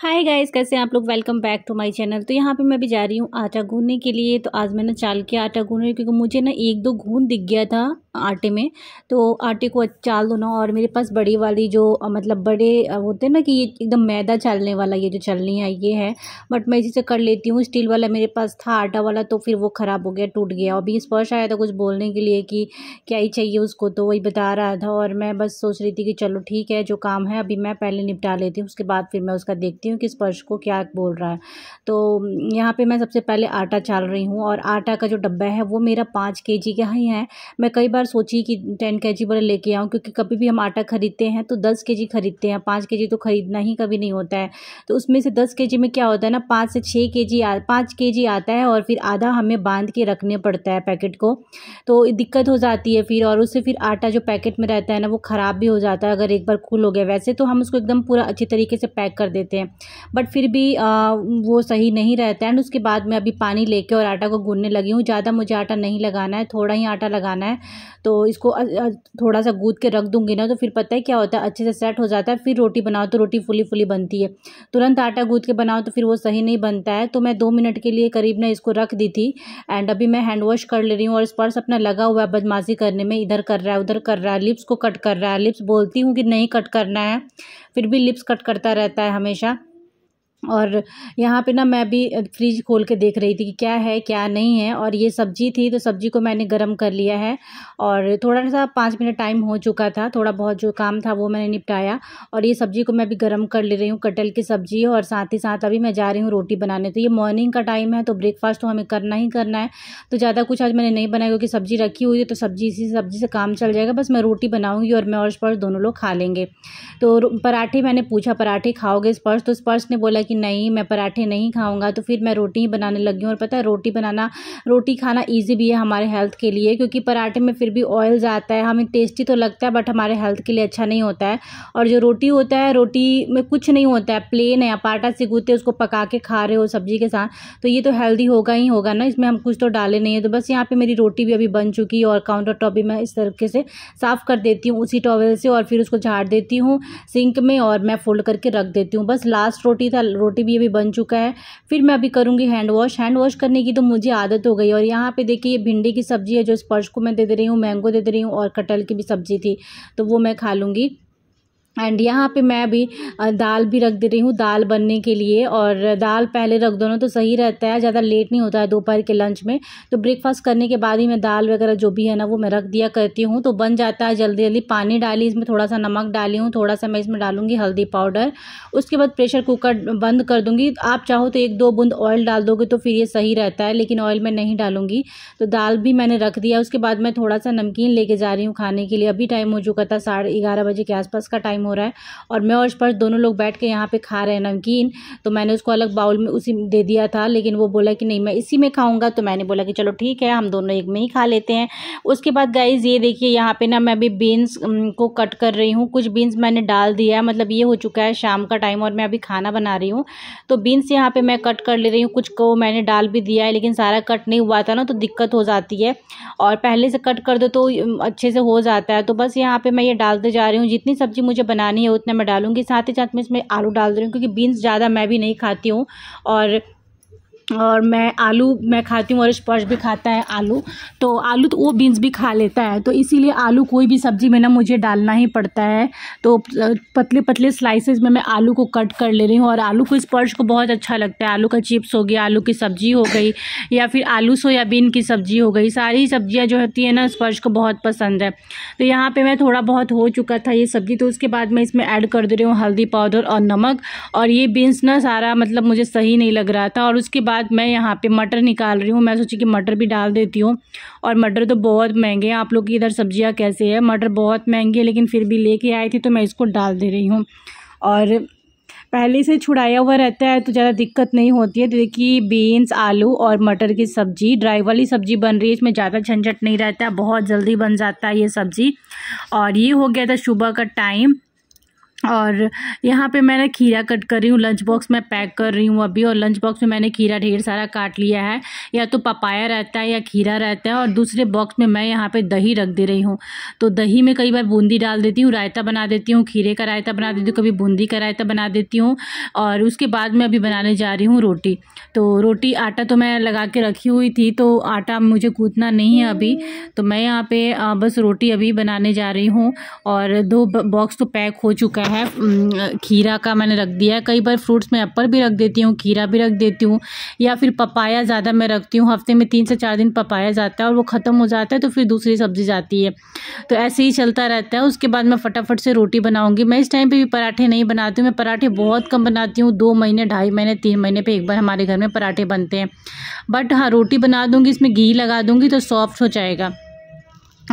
Hi guys कैसे हैं आप लोग welcome back to my channel तो यहाँ पे मैं भी जा रही हूँ आटा गूंदने के लिए तो आज मैंने चाल के आटा गूंद रही क्योंकि मुझे ना एक दो गूंद दिख गया था आटे में तो आटे को चाल दो ना और मेरे पास बड़ी वाली जो मतलब बड़े होते हैं ना कि ये एकदम मैदा चालने वाला ये जो चलनी है ये है बट मैं इसी से कर लेती हूँ स्टील वाला मेरे पास था आटा वाला तो फिर वो ख़राब हो गया टूट गया अभी स्पर्श आया था कुछ बोलने के लिए कि क्या ही चाहिए उसको तो वही बता रहा था और मैं बस सोच रही थी कि चलो ठीक है जो काम है अभी मैं पहले निपटा लेती हूँ उसके बाद फिर मैं उसका देखती देखती हूँ कि स्पर्श को क्या बोल रहा है तो यहाँ पे मैं सबसे पहले आटा चाल रही हूँ और आटा का जो डब्बा है वो मेरा पाँच के जी का ही है मैं कई बार सोची कि टेन के जी वाला लेके आऊँ क्योंकि कभी भी हम आटा खरीदते हैं तो दस के जी खरीदते हैं पाँच के जी तो खरीदना ही कभी नहीं होता है तो उसमें से दस के जी में क्या होता है ना पाँच से छः के जी पाँच के जी आता है और फिर आधा हमें बांध के रखने पड़ता है पैकेट को तो दिक्कत हो जाती है फिर और उससे फिर आटा जो पैकेट में रहता है ना वो ख़राब भी हो जाता है अगर एक बार खुल हो गया वैसे तो हम उसको एकदम पूरा अच्छी तरीके से पैक कर देते हैं बट फिर भी आ, वो सही नहीं रहता है एंड उसके बाद मैं अभी पानी लेके और आटा को गूंदने लगी हूँ ज़्यादा मुझे आटा नहीं लगाना है थोड़ा ही आटा लगाना है तो इसको थोड़ा सा गूद के रख दूँगी ना तो फिर पता है क्या होता है अच्छे से सेट हो जाता है फिर रोटी बनाओ तो रोटी फुली फुली बनती है तुरंत आटा गूद के बनाओ तो फिर वो सही नहीं बनता है तो मैं दो मिनट के लिए करीब ना इसको रख दी थी एंड अभी मैं हैंड वॉश कर ले रही हूँ और स्पर्स अपना लगा हुआ है बदमाशी करने में इधर कर रहा है उधर कर रहा है लिप्स को कट कर रहा है लिप्स बोलती हूँ कि नहीं कट करना है फिर भी लिप्स कट करता रहता है हमेशा और यहाँ पे ना मैं भी फ्रिज खोल के देख रही थी कि क्या है क्या नहीं है और ये सब्जी थी तो सब्जी को मैंने गरम कर लिया है और थोड़ा सा पाँच मिनट टाइम हो चुका था थोड़ा बहुत जो काम था वो मैंने निपटाया और ये सब्जी को मैं भी गरम कर ले रही हूँ कटल की सब्जी और साथ ही साथ अभी मैं जा रही हूँ रोटी बनाने तो ये मॉर्निंग का टाइम है तो ब्रेकफास्ट तो हमें करना ही करना है तो ज़्यादा कुछ आज मैंने नहीं बनाया क्योंकि सब्जी रखी हुई है तो सब्जी इसी सब्जी से काम चल जाएगा बस मैं रोटी बनाऊँगी और मैं और स्पर्श दोनों लोग खा लेंगे तो पराठे मैंने पूछा पराठे खाओगे स्पर्श तो स्पर्श ने बोला कि नहीं मैं पराठे नहीं खाऊंगा तो फिर मैं रोटी ही बनाने लगी हूँ और पता है रोटी बनाना रोटी खाना ईजी भी है हमारे हेल्थ के लिए क्योंकि पराठे में फिर भी ऑयल जाता है हमें टेस्टी तो लगता है बट हमारे हेल्थ के लिए अच्छा नहीं होता है और जो रोटी होता है रोटी में कुछ नहीं होता है प्लेन है पाटा आटा से उसको पका के खा रहे हो सब्जी के साथ तो ये तो हेल्दी होगा ही होगा ना इसमें हम कुछ तो डाले नहीं है तो बस यहाँ पर मेरी रोटी भी अभी बन चुकी है और काउंटर टॉप भी मैं इस तरीके से साफ़ कर देती हूँ उसी टॉवेल से और फिर उसको झाड़ देती हूँ सिंक में और मैं फोल्ड करके रख देती हूँ बस लास्ट रोटी था रोटी भी अभी बन चुका है फिर मैं अभी करूँगी हैंड वॉश हैंड वॉश करने की तो मुझे आदत हो गई और यहाँ पे देखिए ये भिंडी की सब्ज़ी है जो स्पर्श को मैं दे दे रही हूँ मैंगो दे दे रही हूँ और कटहल की भी सब्ज़ी थी तो वो मैं खा लूँगी एंड यहाँ पे मैं अभी दाल भी रख दे रही हूँ दाल बनने के लिए और दाल पहले रख दो ना तो सही रहता है ज़्यादा लेट नहीं होता है दोपहर के लंच में तो ब्रेकफास्ट करने के बाद ही मैं दाल वगैरह जो भी है ना वो मैं रख दिया करती हूँ तो बन जाता है जल्दी जल्दी पानी डाली इसमें थोड़ा सा नमक डाली हूँ थोड़ा सा मैं इसमें डालूँगी हल्दी पाउडर उसके बाद प्रेशर कुकर बंद कर दूँगी आप चाहो तो एक दो बूंद ऑयल डाल दोगे तो फिर ये सही रहता है लेकिन ऑयल मैं नहीं डालूँगी तो दाल भी मैंने रख दिया उसके बाद मैं थोड़ा सा नमकीन लेके जा रही हूँ खाने के लिए अभी टाइम हो चुका था साढ़े ग्यारह बजे के आसपास का टाइम हो रहा है और मैं और स्पर्श दोनों लोग बैठ के यहाँ पे खा रहे हैं नमकीन तो मैंने उसको अलग बाउल में उसी दे दिया था लेकिन वो बोला कि नहीं मैं इसी में खाऊंगा तो मैंने बोला कि चलो ठीक है हम दोनों एक में ही खा लेते हैं उसके बाद गाइज ये देखिए यहाँ पर ना मैं अभी बीन्स को कट कर रही हूँ कुछ बीन्स मैंने डाल दिया है मतलब ये हो चुका है शाम का टाइम और मैं अभी खाना बना रही हूँ तो बीन्स यहाँ पर मैं कट कर ले रही हूँ कुछ को मैंने डाल भी दिया है लेकिन सारा कट नहीं हुआ था ना तो दिक्कत हो जाती है और पहले से कट कर दो तो अच्छे से हो जाता है तो बस यहाँ पे मैं ये डालते जा रही हूँ जितनी सब्ज़ी मुझे बना बनानी है उतना मैं डालूंगी साथ ही साथ में इसमें आलू डाल दे रही हूँ क्योंकि बीन्स ज़्यादा मैं भी नहीं खाती हूँ और और मैं आलू मैं खाती हूँ और स्पर्श भी खाता है आलू तो आलू तो वो बीन्स भी खा लेता है तो इसीलिए आलू कोई भी सब्ज़ी में ना मुझे डालना ही पड़ता है तो पतले पतले स्लाइसेस में मैं आलू को कट कर ले रही हूँ और आलू को स्पर्श को बहुत अच्छा लगता है आलू का चिप्स हो गया आलू की सब्ज़ी हो गई या फिर आलू सोयाबीन की सब्ज़ी हो गई सारी सब्ज़ियाँ जो होती है ना स्पर्श को बहुत पसंद है तो यहाँ पर मैं थोड़ा बहुत हो चुका था ये सब्ज़ी तो उसके बाद मैं इसमें ऐड कर दे रही हूँ हल्दी पाउडर और नमक और ये बीन्स ना सारा मतलब मुझे सही नहीं लग रहा था और उसके बाद बाद मैं यहाँ पे मटर निकाल रही हूँ मैं सोची कि मटर भी डाल देती हूँ और मटर तो बहुत महंगे हैं आप लोग की इधर सब्जियाँ कैसे है मटर बहुत महंगी है लेकिन फिर भी लेके आई थी तो मैं इसको डाल दे रही हूँ और पहले से छुड़ाया हुआ रहता है तो ज़्यादा दिक्कत नहीं होती है देखिए बीन्स आलू और मटर की सब्ज़ी ड्राई वाली सब्ज़ी बन रही है इसमें ज़्यादा झंझट नहीं रहता बहुत जल्दी बन जाता है ये सब्ज़ी और ये हो गया था सुबह का टाइम और यहाँ पे मैंने खीरा कट कर रही हूँ लंच बॉक्स में पैक कर रही हूँ अभी और लंच बॉक्स में मैंने खीरा ढेर सारा काट लिया है या तो पपाया रहता है या खीरा रहता है और दूसरे बॉक्स में मैं यहाँ पे दही रख दे रही हूँ तो दही में कई बार बूंदी डाल देती हूँ रायता बना देती हूँ खीरे का रायता बना देती हूँ कभी बूंदी का रायता बना देती हूँ और उसके बाद मैं अभी बनाने जा रही हूँ रोटी तो रोटी आटा तो मैं लगा के रखी हुई थी तो आटा मुझे कूदना नहीं है अभी तो मैं यहाँ पर बस रोटी अभी बनाने जा रही हूँ और दो बॉक्स तो पैक हो चुका है है खीरा का मैंने रख दिया है कई बार फ्रूट्स में एप्पल भी रख देती हूँ खीरा भी रख देती हूँ या फिर पपाया ज़्यादा मैं रखती हूँ हफ्ते में तीन से चार दिन पपाया जाता है और वो ख़त्म हो जाता है तो फिर दूसरी सब्ज़ी जाती है तो ऐसे ही चलता रहता है उसके बाद मैं फटाफट से रोटी बनाऊँगी मैं इस टाइम पर भी पराठे नहीं बनाती हूँ मैं पराठे बहुत कम बनाती हूँ दो महीने ढाई महीने तीन महीने पर एक बार हमारे घर में पराठे बनते हैं बट हाँ रोटी बना दूँगी इसमें घी लगा दूँगी तो सॉफ्ट हो जाएगा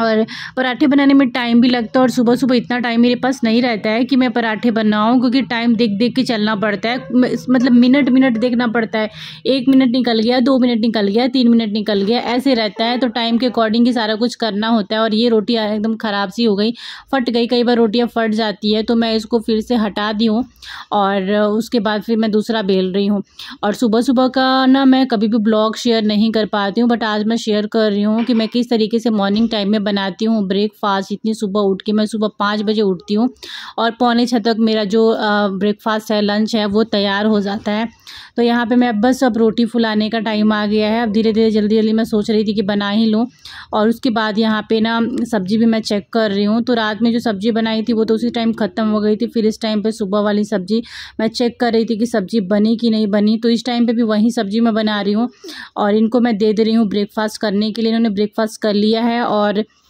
और पराठे बनाने में टाइम भी लगता है और सुबह सुबह इतना टाइम मेरे पास नहीं रहता है कि मैं पराठे बनाऊं क्योंकि टाइम देख देख के चलना पड़ता है मतलब मिनट मिनट देखना पड़ता है एक मिनट निकल गया दो मिनट निकल गया तीन मिनट निकल गया ऐसे रहता है तो टाइम के अकॉर्डिंग ही सारा कुछ करना होता है और ये रोटी एकदम ख़राब सी हो गई फट गई कई बार रोटियाँ फट जाती है तो मैं इसको फिर से हटा दी हूँ और उसके बाद फिर मैं दूसरा बेल रही हूँ और सुबह सुबह का ना मैं कभी भी ब्लॉग शेयर नहीं कर पाती हूँ बट आज मैं शेयर कर रही हूँ कि मैं किस तरीके से मॉर्निंग टाइम में बनाती हूँ ब्रेकफास्ट इतनी सुबह उठ के मैं सुबह पाँच बजे उठती हूँ और पौने छः तक मेरा जो ब्रेकफास्ट है लंच है वो तैयार हो जाता है तो यहाँ पे मैं अब बस अब रोटी फुलाने का टाइम आ गया है अब धीरे धीरे जल्दी जल्दी मैं सोच रही थी कि बना ही लूँ और उसके बाद यहाँ पे ना सब्ज़ी भी मैं चेक कर रही हूँ तो रात में जो सब्ज़ी बनाई थी वो तो उसी टाइम ख़त्म हो गई थी फिर इस टाइम पर सुबह वाली सब्ज़ी मैं चेक कर रही थी कि सब्ज़ी बनी कि नहीं बनी तो इस टाइम पर भी वही सब्ज़ी मैं बना रही हूँ और इनको मैं दे दे रही हूँ ब्रेकफास्ट करने के लिए इन्होंने ब्रेकफास्ट कर लिया है और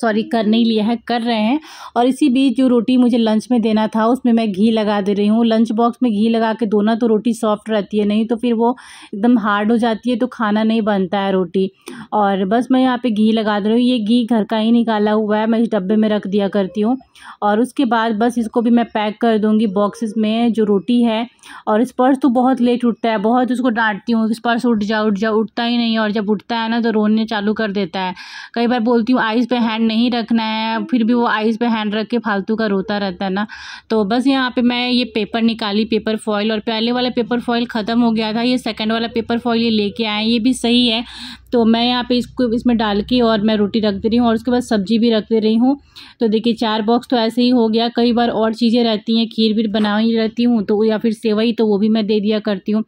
सॉरी कर नहीं लिया है कर रहे हैं और इसी बीच जो रोटी मुझे लंच में देना था उसमें मैं घी लगा दे रही हूँ लंच बॉक्स में घी लगा के दो ना तो रोटी सॉफ्ट रहती है नहीं तो फिर वो एकदम हार्ड हो जाती है तो खाना नहीं बनता है रोटी और बस मैं यहाँ पर घी लगा दे रही हूँ ये घी घर का ही निकाला हुआ है मैं इस डब्बे में रख दिया करती हूँ और उसके बाद बस इसको भी मैं पैक कर दूँगी बॉक्सेस में जो रोटी है और स्पर्श तो बहुत लेट उठता है बहुत उसको डांटती हूँ स्पर्श उठ जा उठ जा उठता ही नहीं और जब उठता है ना तो रोने चालू कर देता है कई बार बोलती हूँ आइस पे हैंड नहीं रखना है हम्म। फिर भी वो आइस पे हैंड रख के फालतू का रोता रहता है ना तो बस यहाँ पे मैं ये पेपर निकाली पेपर फॉइल और पहले वाला पेपर फॉइल ख़त्म हो गया था ये सेकंड वाला पेपर फॉइल ये लेके आए ये भी सही है तो मैं यहाँ पे इसको इसमें डाल के और मैं रोटी रख दे रही हूँ और उसके बाद सब्जी भी रख दे रही हूँ तो देखिए चार बॉक्स तो ऐसे ही हो गया कई बार और चीज़ें रहती हैं खीर भी बना ही रहती हूँ तो या फिर सेवई तो वो भी मैं दे दिया करती हूँ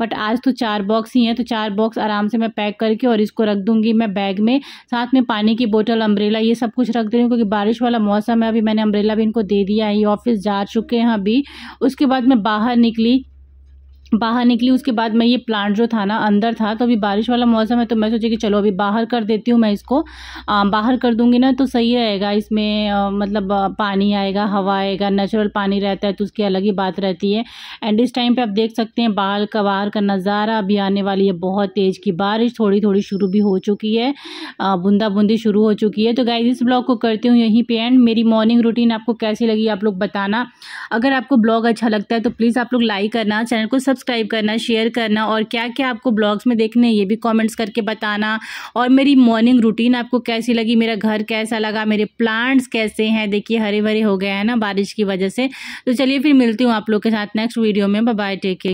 बट आज तो चार बॉक्स ही हैं तो चार बॉक्स आराम से मैं पैक करके और इसको रख दूँगी मैं बैग में साथ में पानी की बोतल अम्ब्रेला ये सब कुछ रख दे रही हूँ क्योंकि बारिश वाला मौसम है अभी मैंने अम्ब्रेला भी इनको दे दिया है ये ऑफिस जा चुके हैं अभी उसके बाद मैं बाहर निकली बाहर निकली उसके बाद मैं ये प्लांट जो था ना अंदर था तो अभी बारिश वाला मौसम है तो मैं सोची कि चलो अभी बाहर कर देती हूँ मैं इसको आ, बाहर कर दूँगी ना तो सही रहेगा इसमें आ, मतलब पानी आएगा हवा आएगा नेचुरल पानी रहता है तो उसकी अलग ही बात रहती है एंड इस टाइम पर आप देख सकते हैं बाहर का बाहर का नज़ारा अभी आने वाली है बहुत तेज़ की बारिश थोड़ी थोड़ी शुरू भी हो चुकी है बूंदा बूंदी शुरू हो चुकी है तो गाइज इस ब्लॉग को करती हूँ यहीं पर एंड मेरी मॉर्निंग रूटीन आपको कैसी लगी आप लोग बताना अगर आपको ब्लॉग अच्छा लगता है तो प्लीज़ आप लोग लाइक करना चैनल को सब्सक्राइब सब्सक्राइब करना शेयर करना और क्या क्या आपको ब्लॉग्स में देखने ये भी कॉमेंट्स करके बताना और मेरी मॉर्निंग रूटीन आपको कैसी लगी मेरा घर कैसा लगा मेरे प्लांट्स कैसे हैं देखिए हरे भरे हो गए हैं ना बारिश की वजह से तो चलिए फिर मिलती हूँ आप लोग के साथ नेक्स्ट वीडियो में बाय टेक केयर